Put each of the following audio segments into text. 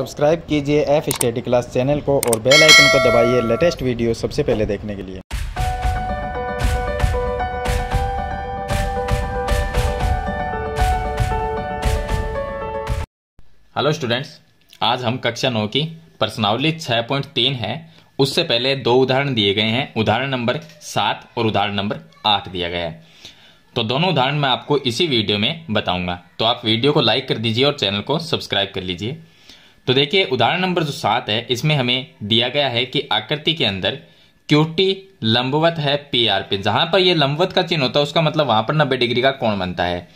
subscribe कीजिए F study class channel को और बेल आइकन को दबाइए लेटेस्ट वीडियो सबसे पहले देखने के लिए हेलो स्टूडेंट्स आज हम कक्षा नौ की प्रश्नावली 6.3 है उससे पहले दो उदाहरण दिए गए हैं उदाहरण नंबर सात और उदाहरण नंबर आठ दिया गया है तो दोनों उदाहरण मैं आपको इसी वीडियो में बताऊंगा तो आप वीडियो को लाइक कर दीजिए और चैनल को सब्सक्राइब कर लीजिए तो देखिए उदाहरण नंबर जो सात है इसमें हमें दिया गया है कि आकृति के अंदर क्यूटी लंबवत है पी आर पे जहां पर यह लंबवत का चिन्ह होता है उसका मतलब वहां पर नब्बे डिग्री का कोण बनता है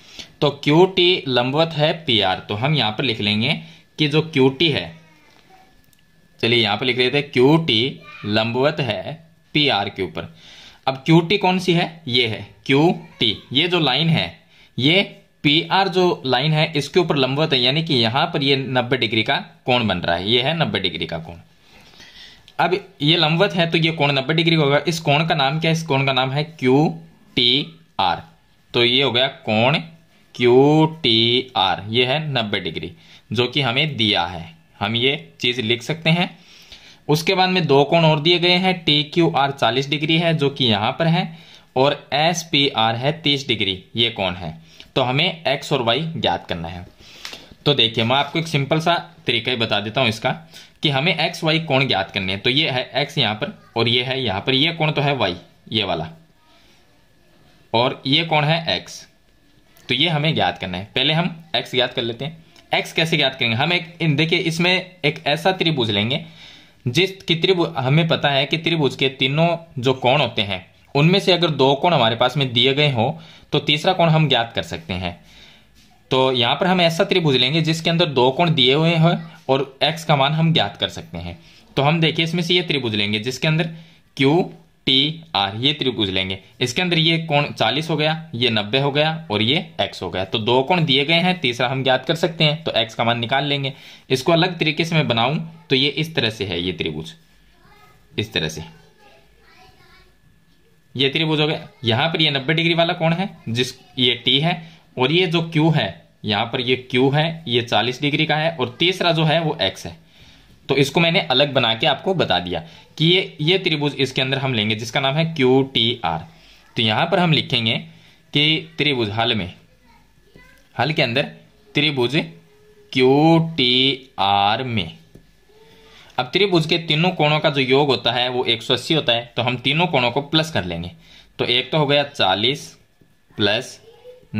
तो क्यूटी लंबवत है पी आर तो हम यहां पर लिख लेंगे कि जो क्यूटी है चलिए यहां पर लिख लेते हैं क्यूटी लंबवत है पी आर के ऊपर अब क्यूटी कौन सी है ये है क्यू टी ये जो लाइन है ये पी आर जो लाइन है इसके ऊपर लंबवत है यानी कि यहां पर ये 90 डिग्री का कोण बन रहा है ये है 90 डिग्री का कोण अब ये लंबवत है तो ये कोण 90 डिग्री होगा इस कोण का नाम क्या है इस कोण का नाम है क्यू टी आर तो ये हो गया कोण क्यू टी आर ये है 90 डिग्री जो कि हमें दिया है हम ये चीज लिख सकते हैं उसके बाद में दो कोण और दिए गए हैं टी क्यू आर चालीस डिग्री है जो कि यहां पर है और एस पी आर है तीस डिग्री ये कोण है तो हमें एक्स और वाई ज्ञात करना है तो देखिए मैं आपको एक सिंपल सा तरीका ही बता देता हूँ इसका कि हमें एक्स वाई कोण ज्ञात करने हैं तो ये है एक्स यहाँ पर और ये है यहाँ पर ये कोण तो है वाई ये वाला और ये कोण है एक्स तो ये हमें ज्ञात करना है पहले हम एक्स ज्ञात कर लेते हैं एक्स कैसे ज्ञात करेंगे हम एक देखिए इसमें एक ऐसा त्रिभुज लेंगे जिस की त्रिभुज हमें पता है कि त्रिभुज के तीनों जो कोण होते हैं उनमें से अगर दो कोण हमारे पास में दिए गए हो तो तीसरा कोण हम ज्ञात कर सकते हैं तो यहां पर हम ऐसा त्रिभुज लेंगे जिसके अंदर दो कोण दिए हुए हैं और एक्स का मान हम ज्ञात कर सकते हैं तो हम देखिए इसमें से ये त्रिभुज लेंगे जिसके अंदर क्यू टी आर ये त्रिभुज लेंगे इसके अंदर ये कोण 40 हो गया ये 90 हो गया और ये x हो गया तो दो कोण दिए गए हैं तीसरा हम ज्ञात कर सकते हैं तो x का मान निकाल लेंगे इसको अलग तरीके से मैं बनाऊं तो ये इस तरह से है ये त्रिभुज इस तरह से ये त्रिभुज हो गया यहां पर ये 90 डिग्री वाला कौन है जिस ये टी है और ये जो क्यू है यहां पर ये क्यू है ये 40 डिग्री का है और तीसरा जो है वो एक्स है तो इसको मैंने अलग बना के आपको बता दिया कि ये ये त्रिभुज इसके अंदर हम लेंगे जिसका नाम है क्यू टी आर तो यहां पर हम लिखेंगे कि त्रिभुज हल में हल के अंदर त्रिभुज क्यू टी आर में अब त्रिभुज के तीनों कोणों का जो योग होता है वो 180 होता है तो हम तीनों कोणों को प्लस कर लेंगे तो एक तो हो गया 40 प्लस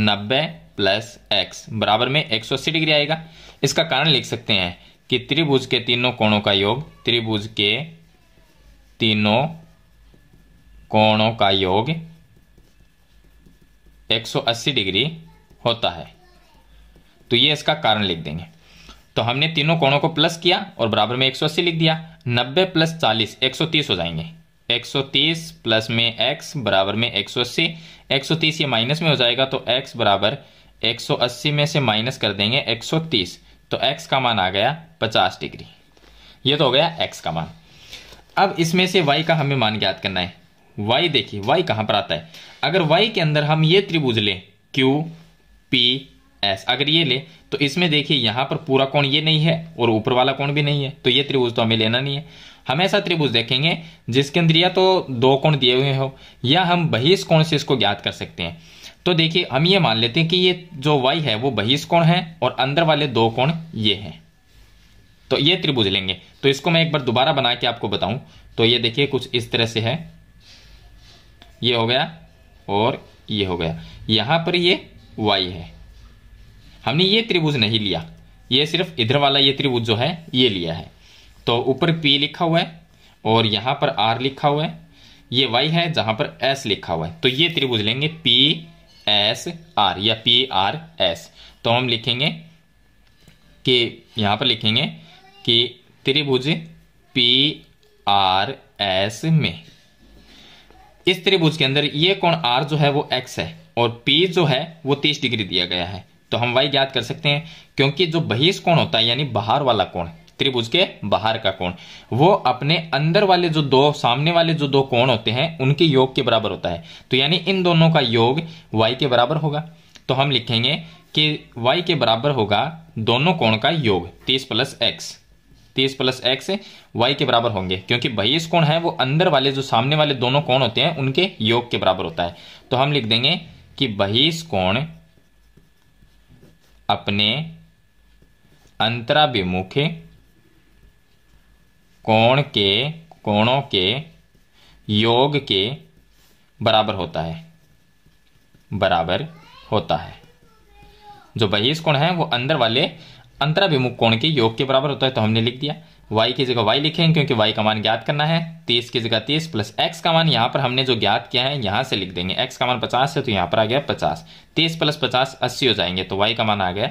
90 प्लस एक्स बराबर में 180 डिग्री आएगा इसका कारण लिख सकते हैं कि त्रिभुज के तीनों कोणों का योग त्रिभुज के तीनों कोणों का योग 180 डिग्री होता है तो ये इसका कारण लिख देंगे तो हमने तीनों कोणों को प्लस किया और बराबर में 180 लिख दिया 90 प्लस चालीस 130 हो जाएंगे 130 प्लस में x बराबर में 180 130 ये माइनस में हो जाएगा तो x बराबर 180 में से माइनस कर देंगे 130 तो x का मान आ गया 50 डिग्री ये तो हो गया x का मान अब इसमें से y का हमें मान ज्ञात करना है y देखिए y कहां पर आता है अगर y के अंदर हम ये त्रिभुज लें क्यू पी एस अगर ये ले तो इसमें देखिए यहां पर पूरा कोण ये नहीं है और ऊपर वाला कोण भी नहीं है तो ये त्रिभुज तो हमें लेना नहीं है हम ऐसा त्रिभुज देखेंगे जिसके अंदर या तो दो कोण दिए हुए हो या हम बहिष कोण से इसको ज्ञात कर सकते हैं तो देखिए हम ये मान लेते हैं कि ये जो वाई है वो बहिष कोण है और अंदर वाले दो कोण ये है तो ये त्रिभुज लेंगे तो इसको मैं एक बार दोबारा बना के आपको बताऊं तो ये देखिए कुछ इस तरह से है ये हो गया और ये हो गया यहां पर ये वाई है हमने ये त्रिभुज नहीं लिया ये सिर्फ इधर वाला ये त्रिभुज जो है ये लिया है तो ऊपर पी लिखा हुआ है और यहां पर आर लिखा हुआ है ये वाई है जहां पर एस लिखा हुआ है तो ये त्रिभुज लेंगे पी एस आर या पी आर एस तो हम लिखेंगे कि यहां पर लिखेंगे कि त्रिभुज पी आर एस में इस त्रिभुज के अंदर ये कोण आर जो है वो एक्स है और पी जो है वो तीस डिग्री दिया गया है तो हम वाई ज्ञात कर सकते हैं क्योंकि जो बहिष कोण होता है यानी बाहर वाला कोण त्रिभुज के बाहर का कोण वो अपने अंदर वाले जो दो सामने वाले जो दो कोण होते हैं उनके योग के बराबर होता है तो यानी इन दोनों का योग वाई के बराबर होगा तो हम लिखेंगे कि वाई के बराबर होगा दोनों कोण का योग तीस प्लस एक्स तीस प्लस एक्स वाई के बराबर होंगे क्योंकि बहिष कोण है वो अंदर वाले जो सामने वाले दोनों कोण होते हैं उनके योग के बराबर होता है तो हम लिख देंगे कि बहिष कोण अपने अंतराभिमुख कोण के कोणों के योग के बराबर होता है बराबर होता है जो बहिष्कोण है वो अंदर वाले अंतराभिमुख कोण के योग के बराबर होता है तो हमने लिख दिया y की जगह y लिखेंगे क्योंकि y का मान ज्ञात करना है तीस की जगह तीस प्लस एक्स का मान यहाँ पर हमने जो ज्ञात किया है यहाँ से लिख देंगे एक्स का मान पचास है तो यहाँ पर आ गया पचास तीस प्लस पचास अस्सी हो जाएंगे तो y का मान आ गया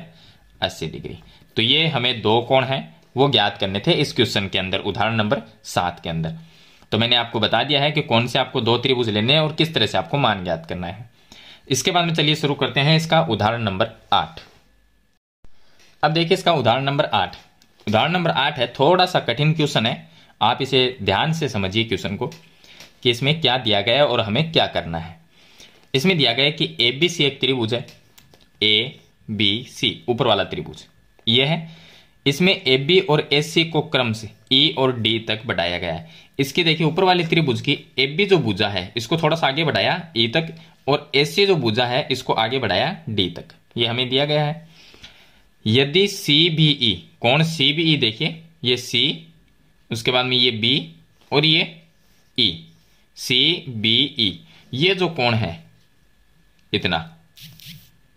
अस्सी डिग्री तो ये हमें दो कोण हैं वो ज्ञात करने थे इस क्वेश्चन के अंदर उदाहरण नंबर सात के अंदर तो मैंने आपको बता दिया है कि कौन से आपको दो त्रिभुज लेने हैं और किस तरह से आपको मान ज्ञात करना है इसके बाद में चलिए शुरू करते हैं इसका उदाहरण नंबर आठ अब देखिए इसका उदाहरण नंबर आठ उदाहरण नंबर आठ है थोड़ा सा कठिन क्वेश्चन है आप इसे ध्यान से समझिए क्वेश्चन को कि इसमें क्या दिया गया है और हमें क्या करना है इसमें दिया गया है कि ए बी सी एक त्रिभुज है ए बी सी ऊपर वाला त्रिभुज यह है इसमें ए बी और ए सी को क्रम से ई e और डी तक बढ़ाया गया है इसके देखिए ऊपर वाले त्रिभुज की ए बी जो भूजा है इसको थोड़ा सा आगे बढ़ाया ई e तक और ए सी जो भूजा है इसको आगे बढ़ाया डी तक ये हमें दिया गया है यदि सी बी ई कौन सी बी ई देखिए ये सी उसके बाद में ये बी और ये ई सी बी ई ये जो कौन है इतना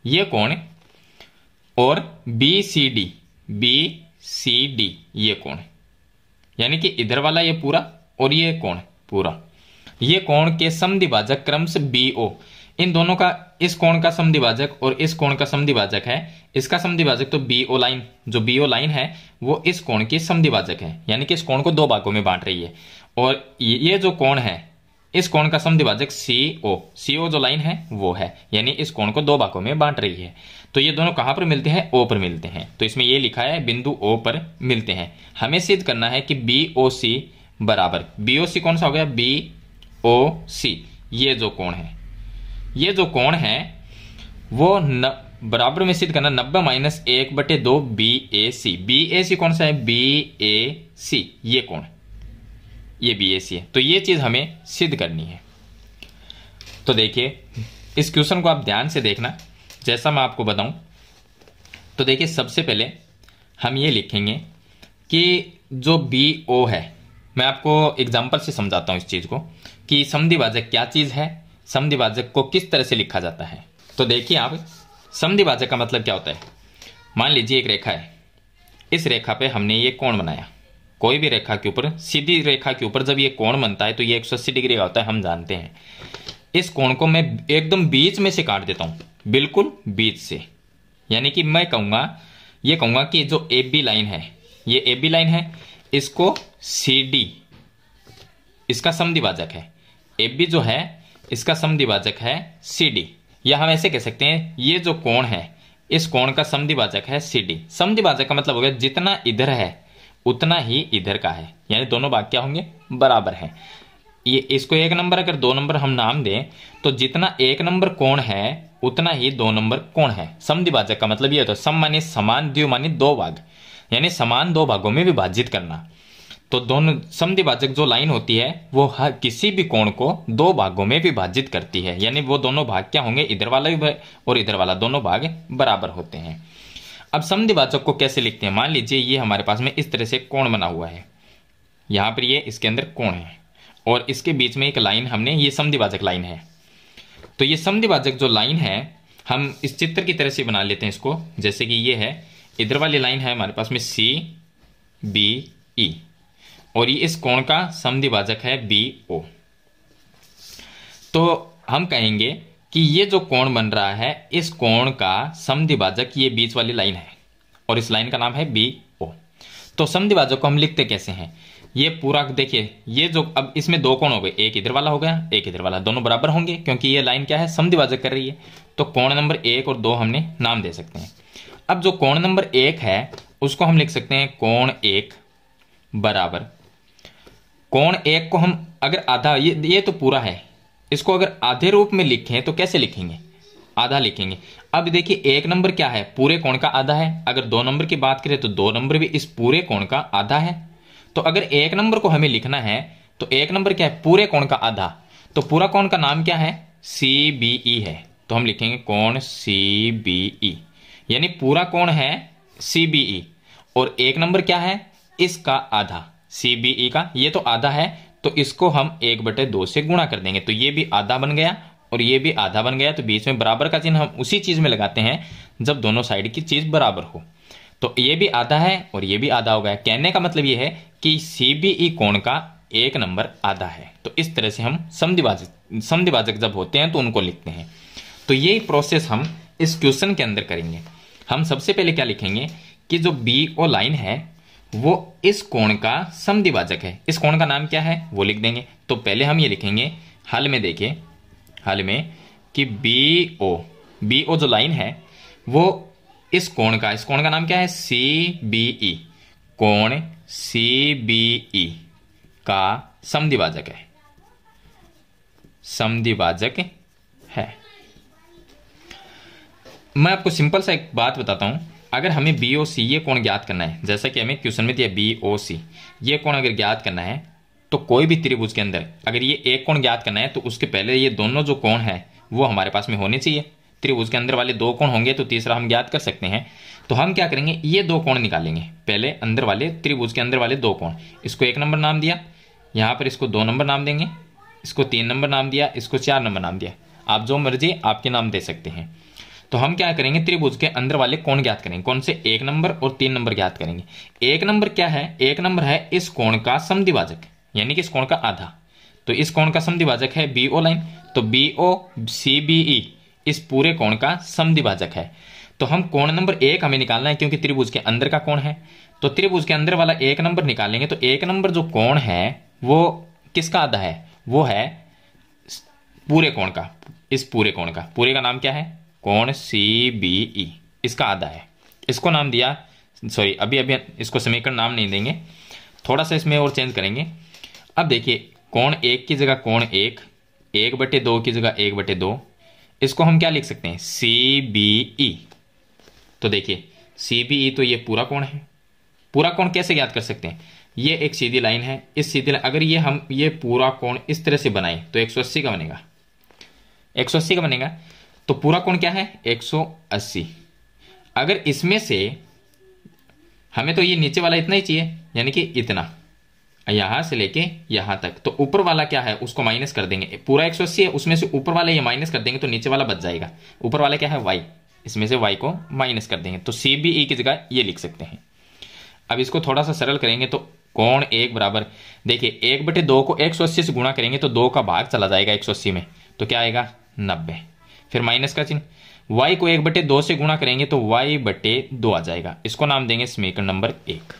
ये कौन और B C D B C D ये कौन यानी कि इधर वाला ये पूरा और ये कौन पूरा ये कोण के समिभाजक क्रम से बी ओ इन दोनों का इस कोण का समिभाजक और इस कोण का समिभाजक है इसका समिभाजक तो बी ओ लाइन जो बी ओ लाइन है वो इस कोण की समिभाजक है यानी कि इस कोण को दो भागों में बांट रही है और ये जो कोण है इस कोण का समिभाजक सी ओ सी ओ जो लाइन है वो है यानी इस कोण को दो भागों में बांट रही है तो ये दोनों कहां पर मिलते हैं ओ पर मिलते हैं तो इसमें ये लिखा है बिंदु ओ पर मिलते हैं हमें सिद्ध करना है कि बी ओ सी बराबर बी ओ सी कौन सा हो गया बी ओ सी ये जो कोण है ये जो कोण है वो न, बराबर में सिद्ध करना नब्बे माइनस एक बटे दो बी ए सी बी ए सी कौन सा है बी ए सी ये कौन ये बी ए सी है तो ये चीज हमें सिद्ध करनी है तो देखिए इस क्वेश्चन को आप ध्यान से देखना जैसा मैं आपको बताऊं तो देखिए सबसे पहले हम ये लिखेंगे कि जो बी ओ है मैं आपको एग्जाम्पल से समझाता हूं इस चीज़ को कि समधिवाचक क्या चीज़ है समिभाजक को किस तरह से लिखा जाता है तो देखिए आप समिभाजक का मतलब क्या होता है मान लीजिए एक रेखा है इस रेखा पे हमने ये कोण बनाया कोई भी रेखा के ऊपर सीधी रेखा के ऊपर जब ये कोण बनता है तो ये 180 डिग्री का होता है हम जानते हैं इस कोण को मैं एकदम बीच में से काट देता हूं बिल्कुल बीच से यानी कि मैं कहूंगा ये कहूंगा कि जो ए बी लाइन है ये ए बी लाइन है इसको सी डी इसका समिभाजक है ए बी जो है इसका समधिवाचक है सी डी या हम ऐसे कह सकते हैं ये जो कोण है इस कोण का समधिवाचक है सी डी समधिवाचक का मतलब हो गया जितना इधर है उतना ही इधर का है यानी दोनों भाग क्या होंगे बराबर है ये इसको एक नंबर अगर दो नंबर हम नाम दें तो जितना एक नंबर कोण है उतना ही दो नंबर कोण है समधिवाचक का मतलब यह होता है सम मानी समान दियो मानी दो भाग यानी समान दो भागों में विभाजित करना तो दोनों समधिभाजक जो लाइन होती है वो हर किसी भी कोण को दो भागों में विभाजित करती है यानी वो दोनों भाग क्या होंगे इधर वाला भी और इधर वाला दोनों भाग बराबर होते हैं अब समधिभाजक को कैसे लिखते हैं मान लीजिए ये हमारे पास में इस तरह से कोण बना हुआ है यहाँ पर ये इसके अंदर कोण है और इसके बीच में एक लाइन हमने ये समधिभाजक लाइन है तो ये समधिभाजक जो लाइन है हम इस चित्र की तरह से बना लेते हैं इसको जैसे कि ये है इधर वाली लाइन है हमारे पास में सी बी ई और ये इस कोण का समिभाजक है बी ओ तो हम कहेंगे कि ये जो कोण बन रहा है इस कोण का समिभाजक ये बीच वाली लाइन है और इस लाइन का नाम है बी ओ तो समिभाजक को हम लिखते कैसे हैं ये पूरा देखिए ये जो अब इसमें दो कोण हो गए एक इधर वाला हो गया एक इधर वाला दोनों बराबर होंगे क्योंकि ये लाइन क्या है समिभाजक कर रही है तो कोण नंबर एक और दो हमने नाम दे सकते हैं अब जो कोण नंबर एक है उसको हम लिख सकते हैं कोण एक बराबर कोण एक को हम अगर आधा ये ये तो पूरा है इसको अगर आधे रूप में लिखें तो कैसे लिखेंगे आधा लिखेंगे अब देखिए एक नंबर क्या है पूरे कोण का आधा है अगर दो नंबर की बात करें तो दो नंबर भी इस पूरे कोण का आधा है तो अगर एक नंबर को हमें लिखना है तो एक नंबर क्या है पूरे कोण का आधा तो पूरा कोण का नाम क्या है सी बी ई है तो हम लिखेंगे कोण सी बी ई यानी पूरा कोण है सी बी ई और एक नंबर क्या है इसका आधा सी e का ये तो आधा है तो इसको हम एक बटे दो से गुणा कर देंगे तो ये भी आधा बन गया और ये भी आधा बन गया तो बीच में बराबर का चिन्ह हम उसी चीज में लगाते हैं जब दोनों साइड की चीज बराबर हो तो ये भी आधा है और ये भी आधा हो गया कहने का मतलब ये है कि सी e कोण का एक नंबर आधा है तो इस तरह से हम समिभाजक समिभाजक जब होते हैं तो उनको लिखते हैं तो ये प्रोसेस हम इस क्वेश्चन के अंदर करेंगे हम सबसे पहले क्या लिखेंगे कि जो बी ओ लाइन है वो इस कोण का समिभाजक है इस कोण का नाम क्या है वो लिख देंगे तो पहले हम ये लिखेंगे हल में देखें हल में कि बी ओ बी ओ जो लाइन है वो इस कोण का इस कोण का नाम क्या है सी बी ई कोण सी बी ई का समिभाजक है समिभाजक है मैं आपको सिंपल सा एक बात बताता हूं अगर हमें बी ओ सी ये कोण ज्ञात करना है जैसा कि हमें क्वेश्चन में दिया बी ओ सी ये कोण अगर ज्ञात करना है तो कोई भी त्रिभुज के अंदर अगर ये एक कोण ज्ञात करना है तो उसके पहले ये दोनों जो कोण है वो हमारे पास में होने चाहिए त्रिभुज के अंदर वाले दो कोण होंगे तो तीसरा हम ज्ञात कर सकते हैं तो हम क्या करेंगे ये दो कोण निकालेंगे पहले अंदर वाले त्रिभुज के अंदर वाले दो कोण इसको एक नंबर नाम दिया यहाँ पर इसको दो नंबर नाम देंगे इसको तीन नंबर नाम दिया इसको चार नंबर नाम दिया आप जो मर्जी आपके नाम दे सकते हैं तो हम क्या करेंगे त्रिभुज के अंदर वाले कोण ज्ञात करेंगे कौन से एक नंबर और तीन नंबर ज्ञात करेंगे एक नंबर क्या है एक नंबर है इस कोण का समिभाजक यानी कि इस कोण का आधा तो इस कोण का समिभाजक है बी ओ लाइन तो B O C B E इस पूरे कोण का समिभाजक है तो हम कोण नंबर एक हमें निकालना है क्योंकि त्रिभुज के अंदर का कोण है तो त्रिभुज के अंदर वाला एक नंबर निकालेंगे तो एक नंबर जो कोण है वो किसका आधा है वो है पूरे कोण का इस पूरे कोण का पूरे का नाम क्या है कोण सी बी ई इसका आधा है इसको नाम दिया सॉरी अभी अभी इसको समीकरण नाम नहीं देंगे थोड़ा सा इसमें और चेंज करेंगे अब देखिए कोण एक की जगह कोण एक एक बटे दो की जगह एक बटे दो इसको हम क्या लिख सकते हैं सी बी ई तो देखिए सी बी ई तो ये पूरा कोण है पूरा कोण कैसे याद कर सकते हैं ये एक सीधी लाइन है इस सीधी लाइन अगर ये हम ये पूरा कोण इस तरह से बनाए तो 180 का बनेगा अस्सी का बनेगा तो पूरा कोण क्या है 180 अगर इसमें से हमें तो ये नीचे वाला इतना ही चाहिए यानी कि इतना यहां से लेके यहां तक तो ऊपर वाला क्या है उसको माइनस कर देंगे पूरा 180 है उसमें से ऊपर वाला ये माइनस कर देंगे तो नीचे वाला बच जाएगा ऊपर वाला क्या है वाई इसमें से वाई को माइनस कर देंगे तो सी बी ई की जगह ये लिख सकते हैं अब इसको थोड़ा सा सरल करेंगे तो कोण एक बराबर देखिए एक बटे दो को एक सौ अस्सी से गुणा करेंगे तो दो का भाग चला जाएगा एक सौ अस्सी में तो क्या आएगा नब्बे फिर माइनस का चिन्ह वाई को एक बटे दो से गुणा करेंगे तो वाई बटे दो आ जाएगा इसको नाम देंगे समीकरण नंबर एक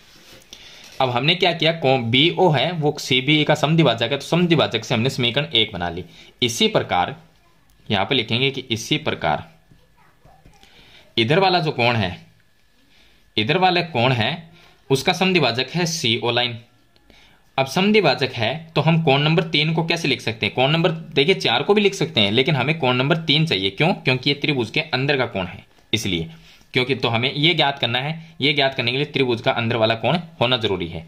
अब हमने क्या किया बी ओ है वो सी बी e का समिभाजक है तो समिभाजक से हमने समीकरण एक बना ली इसी प्रकार यहां पर लिखेंगे कि इसी प्रकार इधर वाला जो कोण है इधर वाला कोण है उसका समिभाजक है सी ओ लाइन अब समधिवाचक है तो हम कौन नंबर तीन को कैसे लिख सकते हैं कौन नंबर देखिए चार को भी लिख सकते हैं लेकिन हमें कौन नंबर तीन चाहिए क्यों क्योंकि ये त्रिभुज के अंदर का कोण है इसलिए क्योंकि तो हमें ये ज्ञात करना है ये ज्ञात करने के लिए त्रिभुज का अंदर वाला कोण होना जरूरी है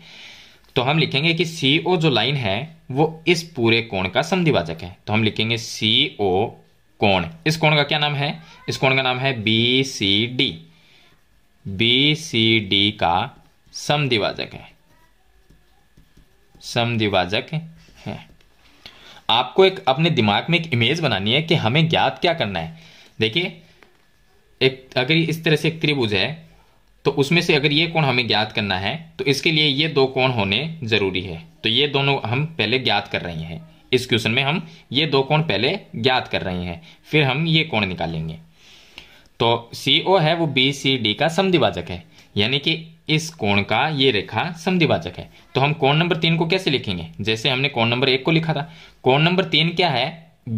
तो हम लिखेंगे कि सी ओ जो लाइन है वो इस पूरे कोण का समधिवाचक है तो हम लिखेंगे सी ओ कोण इस कोण का क्या नाम है इस कोण का नाम है B C D B C D का समधिवाचक है समदिवाजक है आपको एक अपने दिमाग में एक इमेज बनानी है कि हमें ज्ञात क्या करना है देखिए एक अगर इस तरह से एक त्रिभुज है तो उसमें से अगर ये कोण हमें ज्ञात करना है तो इसके लिए ये दो कोण होने जरूरी है तो ये दोनों हम पहले ज्ञात कर रहे हैं इस क्वेश्चन में हम ये दो कोण पहले ज्ञात कर रहे हैं फिर हम ये कोण निकालेंगे तो सी है वो बी सी डी का समदिवाजक है यानी कि इस कोण का ये रेखा संधिवाचक है तो हम कोण नंबर तीन को कैसे लिखेंगे जैसे हमने कोण नंबर एक को लिखा था कोण नंबर तीन क्या है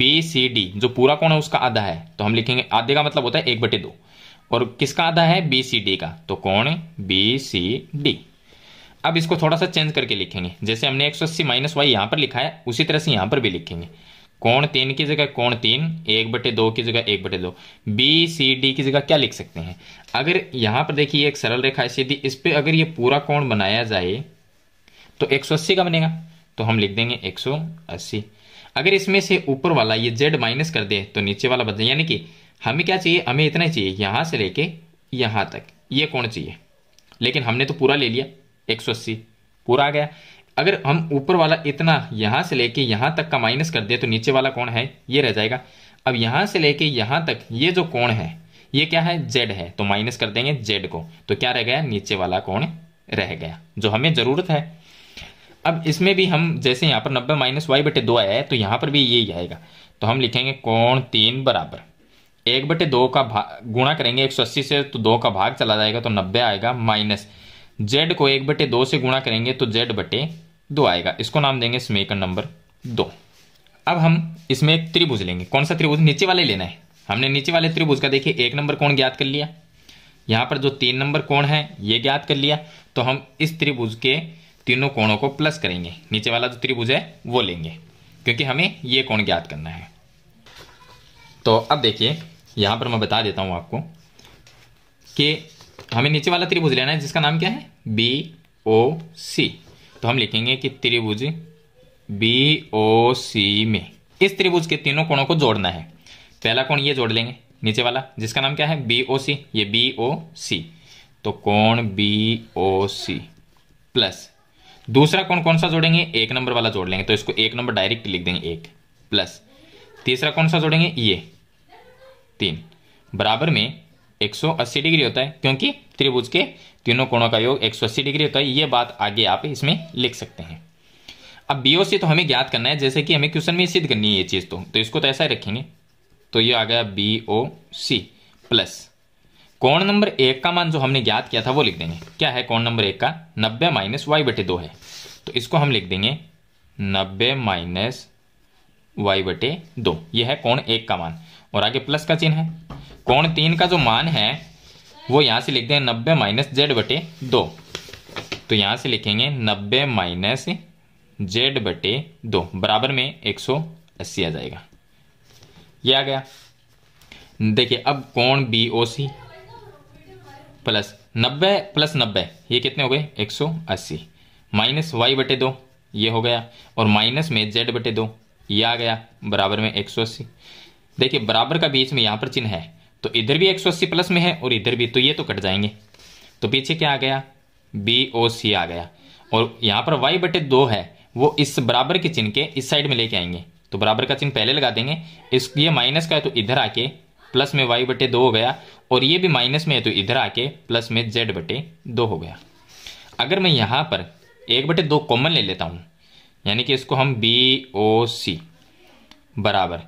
बी सी डी जो पूरा कोण है उसका आधा है तो हम लिखेंगे आधे का मतलब होता है एक बटे दो और किसका आधा है बी सी डी का तो कोण बी सी डी अब इसको थोड़ा सा चेंज करके लिखेंगे जैसे हमने एक सौ अस्सी माइनस वाई यहां पर लिखा है उसी तरह से यहां पर भी लिखेंगे कौन तीन की जगह कौन तीन एक बटे दो की जगह एक बटे दो बी सी डी की जगह क्या लिख सकते हैं अगर यहां पर देखिए एक सरल रेखा ऐसी दी इस पर अगर ये पूरा कोण बनाया जाए तो 180 का बनेगा तो हम लिख देंगे 180 अगर इसमें से ऊपर वाला ये जेड माइनस कर दे तो नीचे वाला बदले यानी कि हमें क्या चाहिए हमें इतना ही चाहिए यहां से लेके यहां तक ये कोण चाहिए लेकिन हमने तो पूरा ले लिया 180 पूरा आ गया अगर हम ऊपर वाला इतना यहाँ से लेके यहाँ तक का माइनस कर दे तो नीचे वाला कौन है ये रह जाएगा अब यहाँ से लेके यहाँ तक ये जो कोण है ये क्या है जेड है तो माइनस कर देंगे जेड को तो क्या रह गया नीचे वाला कोण रह गया जो हमें ज़रूरत है अब इसमें भी हम जैसे यहाँ पर नब्बे माइनस वाई बटे दो आया है तो यहाँ पर भी यही आएगा तो हम लिखेंगे कोण तीन बराबर एक बटे दो का भाग गुणा करेंगे एक सौ अस्सी से तो दो का भाग चला जाएगा तो नब्बे आएगा माइनस जेड को एक बटे दो से गुणा करेंगे तो जेड बटे दो आएगा इसको नाम देंगे समीकरण नंबर दो अब हम इसमें एक त्रिभुज लेंगे कौन सा त्रिभुज नीचे वाले लेना है हमने नीचे वाले त्रिभुज का देखिए एक नंबर कोण ज्ञात कर लिया यहां पर जो तीन नंबर कोण है ये ज्ञात कर लिया तो हम इस त्रिभुज के तीनों कोणों को प्लस करेंगे नीचे वाला जो त्रिभुज है वो लेंगे क्योंकि हमें ये कोण ज्ञात करना है तो अब देखिए यहां पर मैं बता देता हूं आपको कि हमें नीचे वाला त्रिभुज लेना है जिसका नाम क्या है बी ओ सी तो हम लिखेंगे कि त्रिभुज बी ओ सी में इस त्रिभुज के तीनों कोणों को जोड़ना है पहला कोण ये जोड़ लेंगे नीचे वाला जिसका नाम क्या है बी ओ सी ये बी ओ सी तो कोण बी ओ सी प्लस दूसरा कोण कौन सा जोड़ेंगे एक नंबर वाला जोड़ लेंगे तो इसको एक नंबर डायरेक्ट लिख देंगे एक प्लस तीसरा कौन सा जोड़ेंगे ये तीन बराबर में 180 डिग्री होता है क्योंकि त्रिभुज के तीनों कोणों का योग 180 डिग्री होता है ये बात आगे आप इसमें लिख सकते हैं अब बीओसी तो हमें ज्ञात करना है जैसे कि हमें क्वेश्चन में सिद्ध करनी है ये चीज़ तो तो इसको तो ऐसा ही रखेंगे तो ये आ गया बी ओ सी प्लस कोण नंबर एक का मान जो हमने ज्ञात किया था वो लिख देंगे क्या है कोण नंबर एक का नब्बे माइनस वाई बटे दो है तो इसको हम लिख देंगे नब्बे माइनस वाई बटे दो यह है कोण एक का मान और आगे प्लस का चिन्ह है कोण तीन का जो मान है वो यहां से लिख हैं नब्बे माइनस जेड बटे दो तो यहां से लिखेंगे नब्बे माइनस जेड बटे दो बराबर में एक सौ अस्सी आ जाएगा ये आ गया देखिए अब कोण बी ओ सी प्लस नब्बे प्लस नब्बे ये कितने हो गए एक सौ अस्सी माइनस वाई बटे दो ये हो गया और माइनस में जेड बटे दो ये आ गया बराबर में एक सौ अस्सी देखिए बराबर का बीच में यहां पर चिन्ह है तो इधर भी अस्सी प्लस में है और इधर भी तो ये तो कट जाएंगे तो पीछे क्या आ गया बी ओ सी आ गया और यहां पर वाई बटे दो है वो इस बराबर के चिन्ह के इस साइड में लेके आएंगे तो बराबर का चिन्ह पहले लगा देंगे इस ये माइनस का है तो इधर आके प्लस में वाई बटे दो हो गया और ये भी माइनस में है तो इधर आके प्लस में जेड बटे दो हो गया अगर मैं यहां पर एक बटे दो कॉमन ले लेता हूं यानी कि इसको हम बी ओ सी बराबर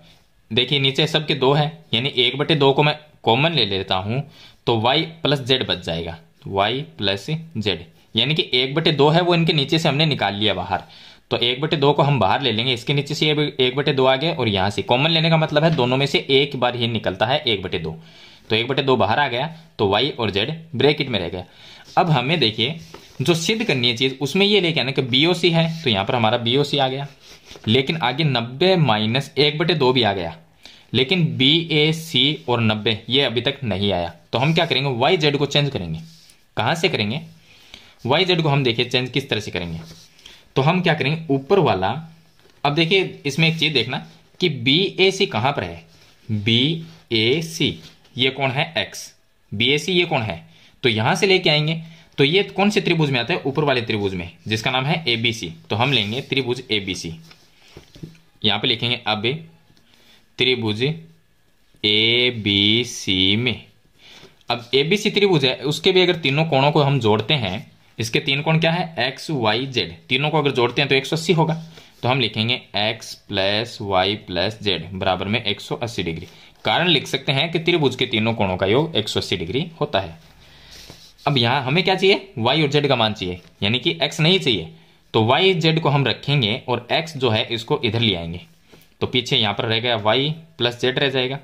देखिए नीचे सबके दो है यानी एक बटे दो को मैं कॉमन ले लेता हूँ तो वाई प्लस जेड बच जाएगा वाई प्लस जेड यानी कि एक बटे दो है वो इनके नीचे से हमने निकाल लिया बाहर तो एक बटे दो को हम बाहर ले लेंगे इसके नीचे से एक बटे दो आ गया और यहाँ से कॉमन लेने का मतलब है दोनों में से एक बार ही निकलता है एक बटे दो तो एक बटे दो बाहर आ गया तो वाई और जेड ब्रेकेट में रह गया अब हमें देखिए जो सिद्ध करनी है चीज उसमें ये लेके आना कि बीओसी है तो यहाँ पर हमारा बीओसी आ गया लेकिन आगे नब्बे माइनस एक बटे दो भी आ गया लेकिन बी ए सी और नब्बे ये अभी तक नहीं आया तो हम क्या करेंगे वाई जेड को चेंज करेंगे कहां से करेंगे वाई जेड को हम देखिए चेंज किस तरह से करेंगे तो हम क्या करेंगे ऊपर वाला अब देखिए इसमें एक चीज देखना कि बी ए सी कहां पर है बी ए सी ये कौन है एक्स बी ए सी ये कौन है तो यहां से लेके आएंगे तो ये कौन से त्रिभुज में आता है ऊपर वाले त्रिभुज में जिसका नाम है एबीसी तो हम लेंगे त्रिभुज एबीसी यहाँ पे लिखेंगे अब त्रिभुज ए बी सी में अब ए बी सी त्रिभुज है उसके भी अगर तीनों कोणों को हम जोड़ते हैं इसके तीन कोण क्या है एक्स वाई जेड तीनों को अगर जोड़ते हैं तो एक सौ अस्सी होगा तो हम लिखेंगे x plus y plus z बराबर में 180 डिग्री कारण लिख सकते हैं कि त्रिभुज के तीनों कोणों का योग 180 डिग्री होता है अब यहां हमें क्या चाहिए y और z का मान चाहिए यानी कि x नहीं चाहिए तो वाई जेड को हम रखेंगे और एक्स जो है इसको इधर ले आएंगे तो पीछे यहाँ पर रह गया वाई प्लस जेड रह जाएगा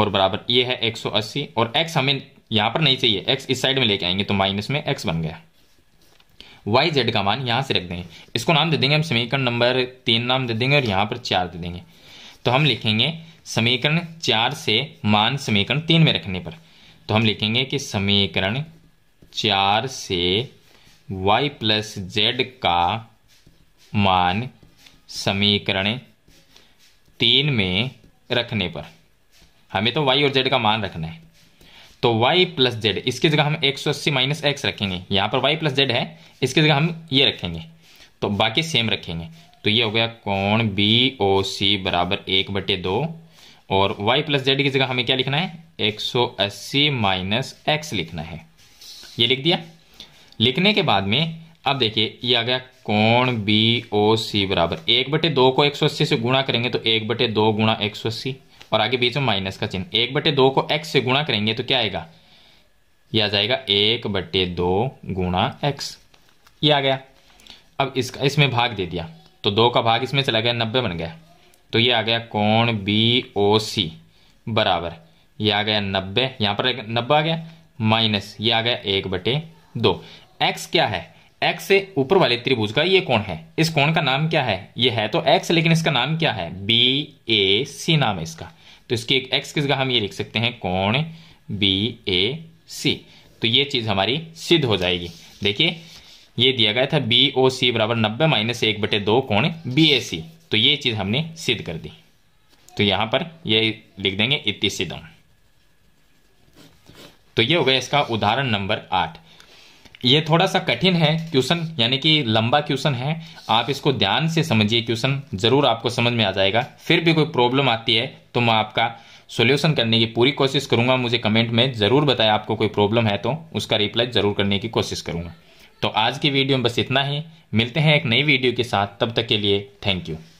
और बराबर ये है 180 और एक्स हमें यहाँ पर नहीं चाहिए एक्स इस साइड में लेके आएंगे तो माइनस में एक्स बन गया वाई जेड का मान यहाँ से रख देंगे इसको नाम दे देंगे हम समीकरण नंबर तीन नाम दे देंगे और यहाँ पर चार दे देंगे तो हम लिखेंगे समीकरण चार से मान समीकरण तीन में रखने पर तो हम लिखेंगे कि समीकरण चार से y प्लस जेड का मान समीकरण तीन में रखने पर हमें तो y और z का मान रखना है तो y प्लस जेड इसकी जगह हम एक सौ अस्सी माइनस एक्स रखेंगे यहां पर y प्लस जेड है इसकी जगह हम ये रखेंगे तो बाकी सेम रखेंगे तो ये हो गया कोण बी ओ सी बराबर एक बटे दो और y प्लस जेड की जगह हमें क्या लिखना है एक सौ अस्सी माइनस एक्स लिखना है ये लिख दिया लिखने के बाद में अब देखिए ये आ गया कोण बी ओ सी बराबर एक बटे दो को एक सौ अस्सी से गुणा करेंगे तो एक बटे दो गुणा एक सौ अस्सी और आगे बीच में माइनस का चिन्ह एक बटे दो को एक्स से गुणा करेंगे तो क्या आएगा ये आ जाएगा एक बटे दो गुणा एक्स ये आ गया अब इसका इसमें भाग दे दिया तो दो का भाग इसमें चला गया नब्बे बन गया तो ये आ गया कोण बी ओ सी बराबर ये आ गया नब्बे यहां पर नब्बे आ गया माइनस ये आ गया एक बटे दो एक्स क्या है एक्स से ऊपर वाले त्रिभुज का ये कोण है इस कोण का नाम क्या है ये है तो एक्स लेकिन इसका नाम क्या है बी ए सी नाम है इसका तो इसकी एक एक्स किस हम ये लिख सकते हैं कोण बी ए सी तो ये चीज़ हमारी सिद्ध हो जाएगी देखिए ये दिया गया था बी ओ सी बराबर नब्बे माइनस एक बटे दो कोण बी ए सी तो ये चीज़ हमने सिद्ध कर दी तो यहां पर ये लिख देंगे इति सिद्धम तो ये हो गया इसका उदाहरण नंबर आठ ये थोड़ा सा कठिन है क्वेश्चन यानी कि लंबा क्वेश्चन है आप इसको ध्यान से समझिए क्वेश्चन जरूर आपको समझ में आ जाएगा फिर भी कोई प्रॉब्लम आती है तो मैं आपका सोल्यूशन करने की पूरी कोशिश करूंगा मुझे कमेंट में ज़रूर बताएं आपको कोई प्रॉब्लम है तो उसका रिप्लाई ज़रूर करने की कोशिश करूंगा तो आज की वीडियो में बस इतना ही मिलते हैं एक नई वीडियो के साथ तब तक के लिए थैंक यू